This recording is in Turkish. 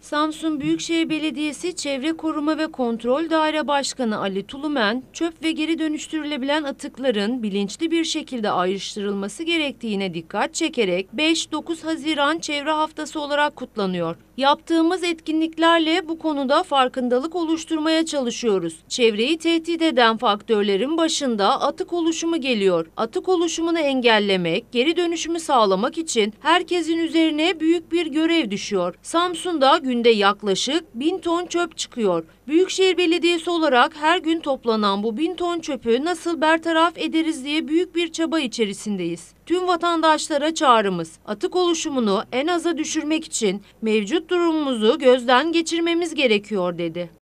Samsun Büyükşehir Belediyesi Çevre Koruma ve Kontrol Daire Başkanı Ali Tulumen, çöp ve geri dönüştürülebilen atıkların bilinçli bir şekilde ayrıştırılması gerektiğine dikkat çekerek 5-9 Haziran Çevre Haftası olarak kutlanıyor. Yaptığımız etkinliklerle bu konuda farkındalık oluşturmaya çalışıyoruz. Çevreyi tehdit eden faktörlerin başında atık oluşumu geliyor. Atık oluşumunu engellemek, geri dönüşümü sağlamak için herkesin üzerine büyük bir görev düşüyor. Samsun'da günde yaklaşık 1000 ton çöp çıkıyor. Büyükşehir Belediyesi olarak her gün toplanan bu 1000 ton çöpü nasıl bertaraf ederiz diye büyük bir çaba içerisindeyiz. Tüm vatandaşlara çağrımız, atık oluşumunu en aza düşürmek için mevcut durumumuzu gözden geçirmemiz gerekiyor dedi.